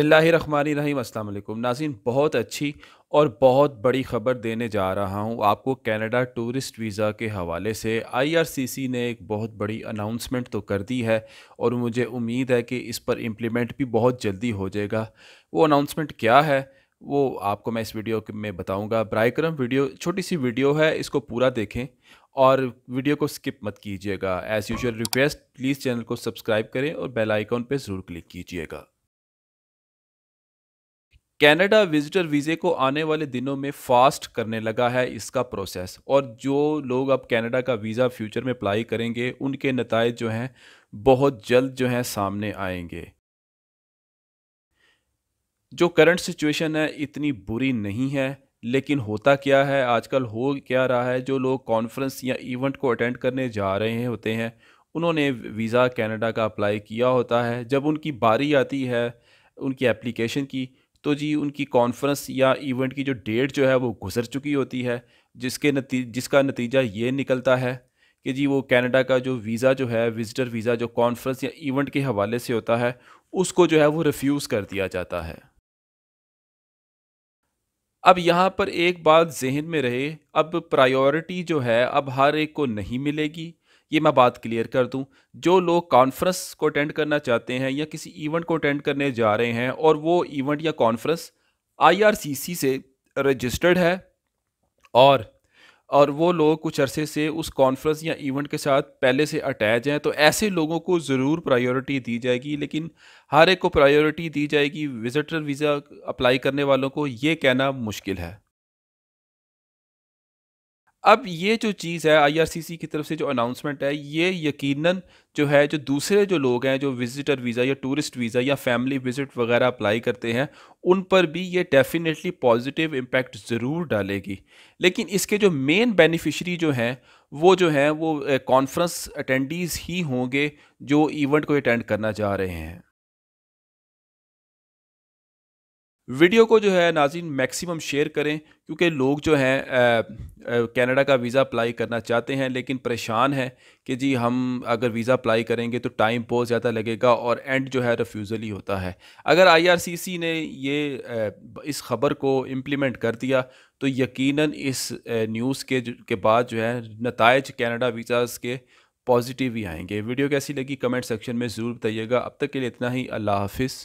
अस्सलाम वालेकुम नाजीन बहुत अच्छी और बहुत बड़ी ख़बर देने जा रहा हूँ आपको कनाडा टूरिस्ट वीज़ा के हवाले से आईआरसीसी ने एक बहुत बड़ी अनाउंसमेंट तो कर दी है और मुझे उम्मीद है कि इस पर इम्प्लीमेंट भी बहुत जल्दी हो जाएगा वो अनाउंसमेंट क्या है वो आपको मैं इस वीडियो में बताऊँगा बर करम वीडियो छोटी सी वीडियो है इसको पूरा देखें और वीडियो को स्किप मत कीजिएगा as usual request please channel को सब्सक्राइब करें और बेल आइकॉन पर ज़रूर क्लिक कीजिएगा कनाडा विजिटर वीज़े को आने वाले दिनों में फास्ट करने लगा है इसका प्रोसेस और जो लोग अब कनाडा का वीज़ा फ्यूचर में अप्लाई करेंगे उनके नतज जो हैं बहुत जल्द जो हैं सामने आएंगे जो करंट सिचुएशन है इतनी बुरी नहीं है लेकिन होता क्या है आजकल हो क्या रहा है जो लोग कॉन्फ्रेंस या इवेंट को अटेंड करने जा रहे होते हैं उन्होंने वीज़ा कनाडा का अप्लाई किया होता है जब उनकी बारी आती है उनकी एप्लीकेशन की तो जी उनकी कॉन्फ्रेंस या इवेंट की जो डेट जो है वो गुजर चुकी होती है जिसके नती जिसका नतीजा ये निकलता है कि जी वो कनाडा का जो वीज़ा जो है विज़िटर वीज़ा जो कॉन्फ्रेंस या इवेंट के हवाले से होता है उसको जो है वो रिफ्यूज़ कर दिया जाता है अब यहाँ पर एक बात जहन में रहे अब प्रायोरिटी जो है अब हर एक को नहीं मिलेगी ये मैं बात क्लियर कर दूं जो लोग कॉन्फ्रेंस को अटेंड करना चाहते हैं या किसी इवेंट को अटेंड करने जा रहे हैं और वो इवेंट या कॉन्फ्रेंस आईआरसीसी से रजिस्टर्ड है और और वो लोग कुछ अरसे से उस कॉन्फ्रेंस या इवेंट के साथ पहले से अटैच हैं तो ऐसे लोगों को ज़रूर प्रायोरिटी दी जाएगी लेकिन हर एक को प्रायोरिटी दी जाएगी विज़िटर वीज़ा अप्लाई करने वालों को ये कहना मुश्किल है अब ये जो चीज़ है आईआरसीसी की तरफ से जो अनाउंसमेंट है ये यकीनन जो है जो दूसरे जो लोग हैं जो विजिटर वीज़ा या टूरिस्ट वीज़ा या फैमिली विजिट वगैरह अप्लाई करते हैं उन पर भी ये डेफिनेटली पॉजिटिव इम्पैक्ट ज़रूर डालेगी लेकिन इसके जो मेन बेनिफिशरी जो हैं वो जो हैं वो कॉन्फ्रेंस eh, अटेंडीज़ ही होंगे जो इवेंट को अटेंड करना चाह रहे हैं वीडियो को जो है नाजिन मैक्सिमम शेयर करें क्योंकि लोग जो हैं कनाडा का वीज़ा अप्लाई करना चाहते हैं लेकिन परेशान हैं कि जी हम अगर वीज़ा अप्लाई करेंगे तो टाइम बहुत ज़्यादा लगेगा और एंड जो है रिफ्यूज़ल ही होता है अगर आईआरसीसी ने ये इस ख़बर को इम्प्लीमेंट कर दिया तो यकीनन इस न्यूज़ के के बाद जो है नतज कैनेडा वीज़ाज़ के पॉजिटिव ही आएंगे वीडियो कैसी लगी कमेंट सेक्शन में ज़रूर बताइएगा अब तक के लिए इतना ही अल्लाह हाफिज़